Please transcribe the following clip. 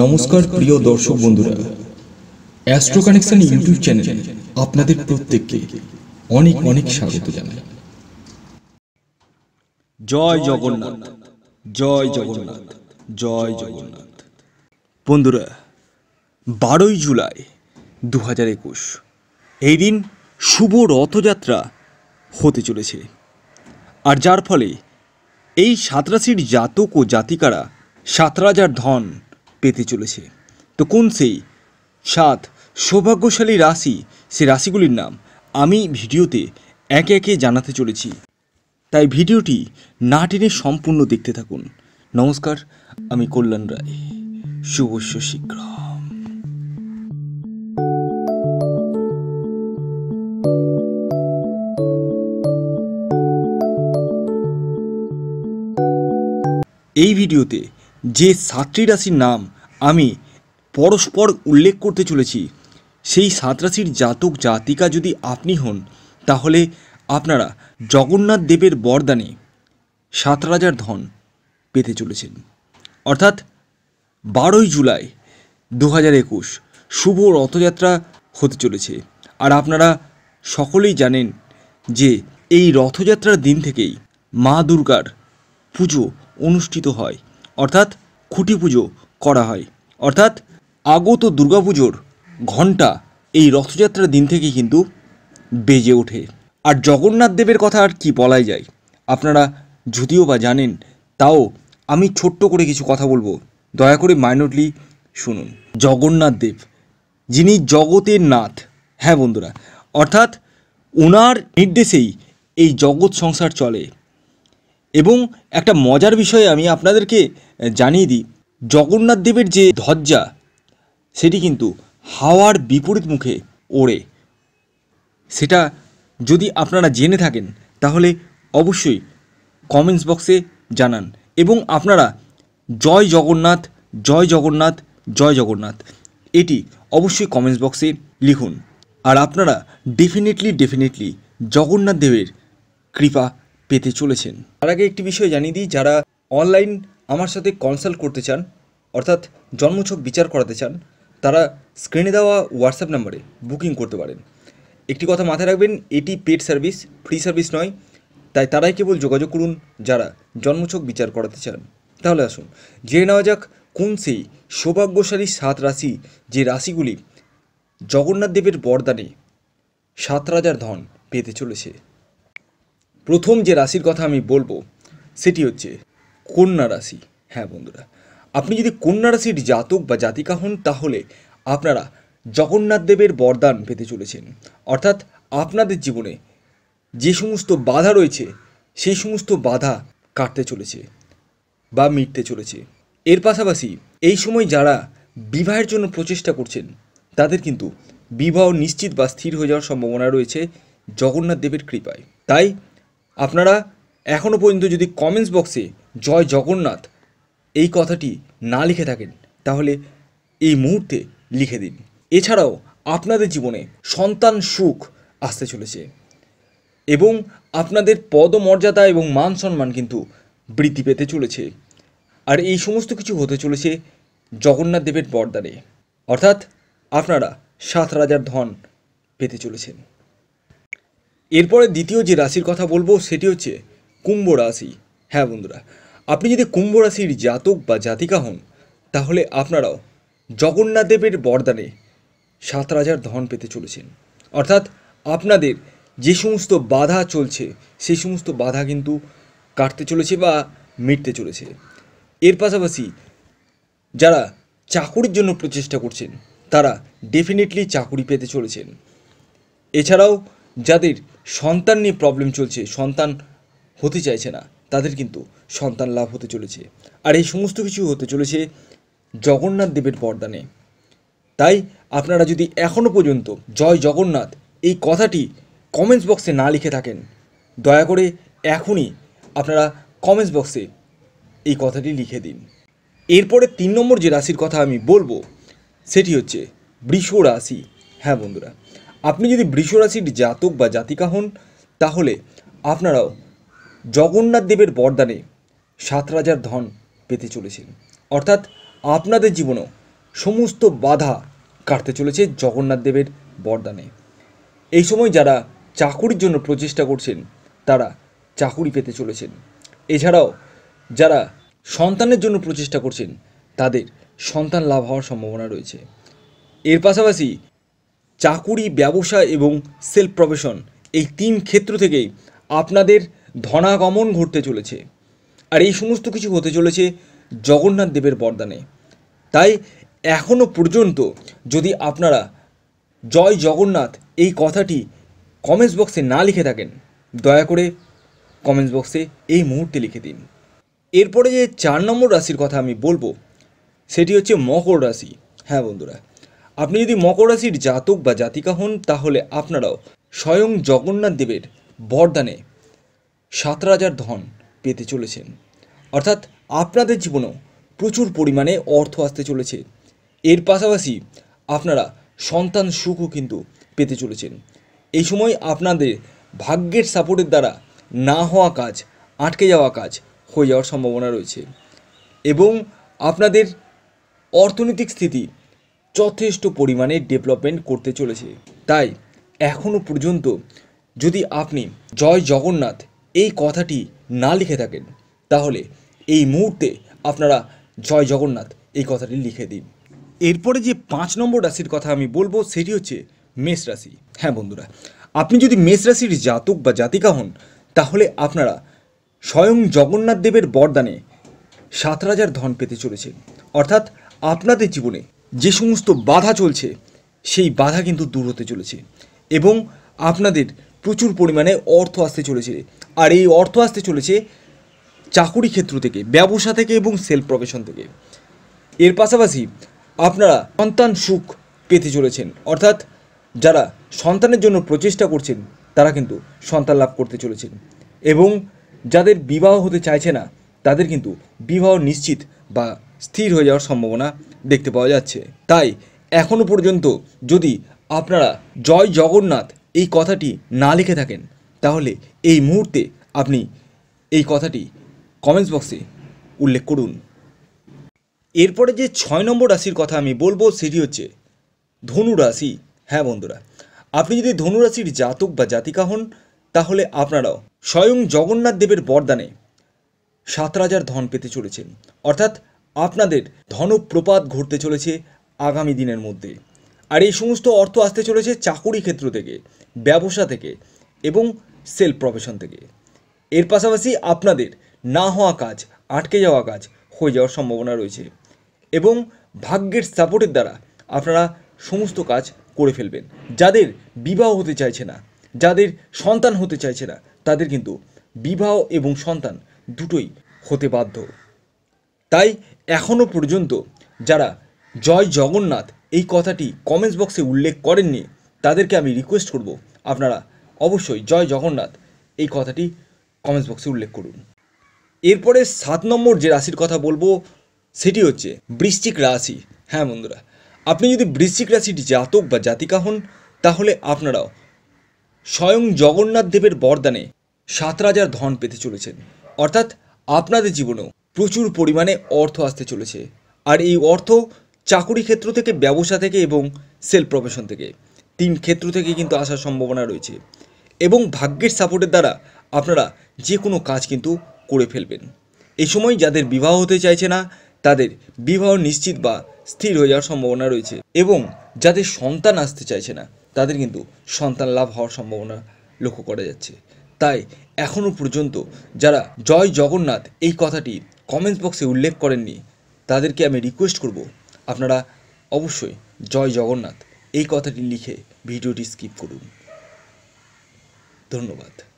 নমস্কার প্রিয় দর্শক বন্ধুরা অ্যাস্ট্রো কানেকশন ইউটিউব চ্যানেলে আপনাদের প্রত্যেককে অনেক অনেক স্বাগত জানাই জয় জগন্নাথ জয় জগন্নাথ জয় জগন্নাথ বন্ধুরা বারোই জুলাই দু হাজার একুশ এই দিন শুভ রথযাত্রা হতে চলেছে আর যার ফলে এই সাঁতরাশির জাতক ও জাতিকারা সাত রাজার ধন পেতে চলেছে তো কোন সেই সাত সৌভাগ্যশালী রাশি সে রাশিগুলির নাম আমি ভিডিওতে একে একে জানাতে চলেছি তাই ভিডিওটি না টেনে সম্পূর্ণ দেখতে থাকুন নমস্কার আমি কল্যাণ রায় শুভস্য শীঘ্র এই ভিডিওতে যে সাতটি রাশির নাম আমি পরস্পর উল্লেখ করতে চলেছি সেই সাত জাতক জাতিকা যদি আপনি হন তাহলে আপনারা জগন্নাথ দেবের বরদানে সাত রাজার ধন পেতে চলেছেন অর্থাৎ বারোই জুলাই দু হাজার একুশ শুভ রথযাত্রা হতে চলেছে আর আপনারা সকলেই জানেন যে এই রথযাত্রার দিন থেকেই মা দুর্গার পুজো অনুষ্ঠিত হয় অর্থাৎ খুঁটি পুজো করা হয় অর্থাৎ আগত দুর্গাপুজোর ঘণ্টা এই রথযাত্রার দিন থেকে কিন্তু বেজে ওঠে আর জগন্নাথ দেবের কথা আর কি বলাই যায় আপনারা যদিও বা জানেন তাও আমি ছোট্ট করে কিছু কথা বলবো দয়া করে মাইনরলি শুনুন জগন্নাথ দেব যিনি জগতের নাথ হ্যাঁ বন্ধুরা অর্থাৎ ওনার নির্দেশেই এই জগৎ সংসার চলে এবং একটা মজার বিষয়ে আমি আপনাদেরকে জানিয়ে দিই জগন্নাথ দেবের যে ধজ্জা সেটি কিন্তু হাওয়ার বিপরীত মুখে ওড়ে সেটা যদি আপনারা জেনে থাকেন তাহলে অবশ্যই কমেন্টস বক্সে জানান এবং আপনারা জয় জগন্নাথ জয় জগন্নাথ জয় জগন্নাথ এটি অবশ্যই কমেন্টস বক্সে লিখুন আর আপনারা ডেফিনেটলি ডেফিনেটলি জগন্নাথ দেবের কৃপা পেতে চলেছেন তার আগে একটি বিষয় জানিয়ে দিই যারা অনলাইন আমার সাথে কনসাল্ট করতে চান অর্থাৎ জন্মছক বিচার করাতে চান তারা স্ক্রিনে দেওয়া হোয়াটসঅ্যাপ নাম্বারে বুকিং করতে পারেন একটি কথা মাথায় রাখবেন এটি পেড সার্ভিস ফ্রি সার্ভিস নয় তাই তারাই কেবল যোগাযোগ করুন যারা জন্মছক বিচার করাতে চান তাহলে আসুন জেনে নেওয়া যাক কোন সেই সৌভাগ্যশালী সাত রাশি যে রাশিগুলি জগন্নাথ দেবের বরদানে সাত রাজার ধন পেতে চলেছে প্রথম যে রাশির কথা আমি বলবো সেটি হচ্ছে কন্যা রাশি হ্যাঁ বন্ধুরা আপনি যদি কন্যা রাশির জাতক বা জাতিকা হন তাহলে আপনারা জগন্নাথ দেবের বরদান পেতে চলেছেন অর্থাৎ আপনাদের জীবনে যে সমস্ত বাধা রয়েছে সেই সমস্ত বাধা কাটতে চলেছে বা মিটতে চলেছে এর পাশাপাশি এই সময় যারা বিবাহের জন্য প্রচেষ্টা করছেন তাদের কিন্তু বিবাহ নিশ্চিত বা স্থির হয়ে যাওয়ার সম্ভাবনা রয়েছে জগন্নাথ দেবের কৃপায় তাই আপনারা এখনও পর্যন্ত যদি কমেন্টস বক্সে জয় জগন্নাথ এই কথাটি না লিখে থাকেন তাহলে এই মুহূর্তে লিখে দিন এছাড়াও আপনাদের জীবনে সন্তান সুখ আসতে চলেছে এবং আপনাদের পদমর্যাদা এবং মান সম্মান কিন্তু বৃদ্ধি পেতে চলেছে আর এই সমস্ত কিছু হতে চলেছে জগন্নাথ দেবের বরদারে অর্থাৎ আপনারা সাত রাজার ধন পেতে চলেছেন এরপরে দ্বিতীয় যে রাশির কথা বলবো সেটি হচ্ছে কুম্ভ রাশি হ্যাঁ বন্ধুরা আপনি যদি কুম্ভ রাশির জাতক বা জাতিকা হন তাহলে আপনারাও জগন্নাথ দেবের বরদানে সাত রাজার ধন পেতে চলেছেন অর্থাৎ আপনাদের যে সমস্ত বাধা চলছে সেই সমস্ত বাধা কিন্তু কাটতে চলেছে বা মিটতে চলেছে এর পাশাপাশি যারা চাকুরির জন্য প্রচেষ্টা করছেন তারা ডেফিনেটলি চাকুরি পেতে চলেছেন এছাড়াও যাদের সন্তান নিয়ে প্রবলেম চলছে সন্তান হতে চাইছে না তাদের কিন্তু সন্তান লাভ হতে চলেছে আর এই সমস্ত কিছু হতে চলেছে জগন্নাথ দেবের বরদানে তাই আপনারা যদি এখনও পর্যন্ত জয় জগন্নাথ এই কথাটি কমেন্টস বক্সে না লিখে থাকেন দয়া করে এখনই আপনারা কমেন্টস বক্সে এই কথাটি লিখে দিন এরপরে তিন নম্বর যে রাশির কথা আমি বলবো সেটি হচ্ছে বৃষ রাশি হ্যাঁ বন্ধুরা আপনি যদি বৃষ রাশির জাতক বা জাতিকা হন তাহলে আপনারাও জগন্নাথ দেবের বরদানে সাত রাজার ধন পেতে চলেছেন অর্থাৎ আপনাদের জীবনেও সমস্ত বাধা কাটতে চলেছে জগন্নাথ দেবের বরদানে এই সময় যারা চাকুরির জন্য প্রচেষ্টা করছেন তারা চাকুরি পেতে চলেছেন এছাড়াও যারা সন্তানের জন্য প্রচেষ্টা করছেন তাদের সন্তান লাভ হওয়ার সম্ভাবনা রয়েছে এর পাশাপাশি চাকুরি ব্যবসা এবং সেলফ প্রফেশন এই তিন ক্ষেত্র থেকেই আপনাদের ধনাগমন ঘটতে চলেছে আর এই সমস্ত কিছু হতে চলেছে জগন্নাথ দেবের বরদানে তাই এখনও পর্যন্ত যদি আপনারা জয় জগন্নাথ এই কথাটি কমেন্টস বক্সে না লিখে থাকেন দয়া করে কমেন্টস বক্সে এই মুহূর্তে লিখে দিন এরপরে যে চার নম্বর রাশির কথা আমি বলবো সেটি হচ্ছে মকর রাশি হ্যাঁ বন্ধুরা আপনি যদি মকর রাশির জাতক বা জাতিকা হন তাহলে আপনারাও স্বয়ং জগন্নাথ দেবের বরদানে সাত রাজার ধন পেতে চলেছেন অর্থাৎ আপনাদের জীবনেও প্রচুর পরিমাণে অর্থ আসতে চলেছে এর পাশাপাশি আপনারা সন্তান সুখও কিন্তু পেতে চলেছেন এই সময় আপনাদের ভাগ্যের সাপোর্টের দ্বারা না হওয়া কাজ আটকে যাওয়া কাজ হয়ে যাওয়ার সম্ভাবনা রয়েছে এবং আপনাদের অর্থনৈতিক স্থিতি যথেষ্ট পরিমাণে ডেভেলপমেন্ট করতে চলেছে তাই এখনও পর্যন্ত যদি আপনি জয় জগন্নাথ এই কথাটি না লিখে থাকেন তাহলে এই মুহূর্তে আপনারা জয় জগন্নাথ এই কথাটি লিখে দিন এরপরে যে পাঁচ নম্বর রাশির কথা আমি বলবো সেটি হচ্ছে মেষ রাশি হ্যাঁ বন্ধুরা আপনি যদি মেষ রাশির জাতক বা জাতিকা হন তাহলে আপনারা স্বয়ং জগন্নাথ দেবের বরদানে সাত রাজার ধন পেতে চলেছে অর্থাৎ আপনাদের জীবনে যে সমস্ত বাধা চলছে সেই বাধা কিন্তু দূর হতে চলেছে এবং আপনাদের প্রচুর পরিমাণে অর্থ আসতে চলেছে আর এই অর্থ আসতে চলেছে চাকুরি ক্ষেত্র থেকে ব্যবসা থেকে এবং সেলফ প্রফেশন থেকে এর পাশাপাশি আপনারা সন্তান সুখ পেতে চলেছেন অর্থাৎ যারা সন্তানের জন্য প্রচেষ্টা করছেন তারা কিন্তু সন্তান লাভ করতে চলেছেন এবং যাদের বিবাহ হতে চাইছে না তাদের কিন্তু বিবাহ নিশ্চিত বা স্থির হয়ে যাওয়ার সম্ভাবনা দেখতে পাওয়া যাচ্ছে তাই এখনও পর্যন্ত যদি আপনারা জয় জগন্নাথ এই কথাটি না লিখে থাকেন তাহলে এই মুহূর্তে আপনি এই কথাটি কমেন্টস বক্সে উল্লেখ করুন এরপরে যে ছয় নম্বর রাশির কথা আমি বলবো সেটি হচ্ছে ধনু রাশি হ্যাঁ বন্ধুরা আপনি যদি ধনুরাশির জাতক বা জাতিকা হন তাহলে আপনারাও স্বয়ং জগন্নাথ দেবের বরদানে সাত রাজার ধন পেতে চলেছেন অর্থাৎ আপনাদের ধনপ্রপাত ঘটতে চলেছে আগামী দিনের মধ্যে আর এই সমস্ত অর্থ আসতে চলেছে চাকুরি ক্ষেত্র থেকে ব্যবসা থেকে এবং সেলফ প্রফেশন থেকে এর পাশাপাশি আপনাদের না হওয়া কাজ আটকে যাওয়া কাজ হয়ে যাওয়ার সম্ভাবনা রয়েছে এবং ভাগ্যের সাপোর্টের দ্বারা আপনারা সমস্ত কাজ করে ফেলবেন যাদের বিবাহ হতে চাইছে না যাদের সন্তান হতে চাইছে না তাদের কিন্তু বিবাহ এবং সন্তান দুটোই হতে বাধ্য তাই এখনও পর্যন্ত যারা জয় জগন্নাথ এই কথাটি কমেন্টস বক্সে উল্লেখ করেননি তাদেরকে আমি রিকোয়েস্ট করব আপনারা অবশ্যই জয় জগন্নাথ এই কথাটি কমেন্টস বক্সে উল্লেখ করুন এরপরে সাত নম্বর যে রাশির কথা বলবো সেটি হচ্ছে বৃশ্চিক রাশি হ্যাঁ বন্ধুরা আপনি যদি বৃশ্চিক রাশিটি জাতক বা জাতিকা হন তাহলে আপনারাও স্বয়ং জগন্নাথ দেবের বরদানে সাত রাজার ধন পেতে চলেছেন অর্থাৎ আপনাদের জীবনেও প্রচুর পরিমাণে অর্থ আসতে চলেছে আর এই অর্থ চাকুরি ক্ষেত্র থেকে ব্যবসা থেকে এবং সেল প্রফেশন থেকে তিন ক্ষেত্র থেকে কিন্তু আসার সম্ভাবনা রয়েছে এবং ভাগ্যের সাপোর্টের দ্বারা আপনারা যে কোনো কাজ কিন্তু করে ফেলবেন এই সময় যাদের বিবাহ হতে চাইছে না তাদের বিবাহ নিশ্চিত বা স্থির হয়ে যাওয়ার সম্ভাবনা রয়েছে এবং যাদের সন্তান আসতে চাইছে না তাদের কিন্তু সন্তান লাভ হওয়ার সম্ভাবনা লক্ষ্য করা যাচ্ছে তাই এখনও পর্যন্ত যারা জয় জগন্নাথ এই কথাটি কমেন্টস বক্সে উল্লেখ করেননি তাদেরকে আমি রিকোয়েস্ট করব আপনারা অবশ্যই জয় জগন্নাথ এই কথাটি লিখে ভিডিওটি স্কিপ করুন ধন্যবাদ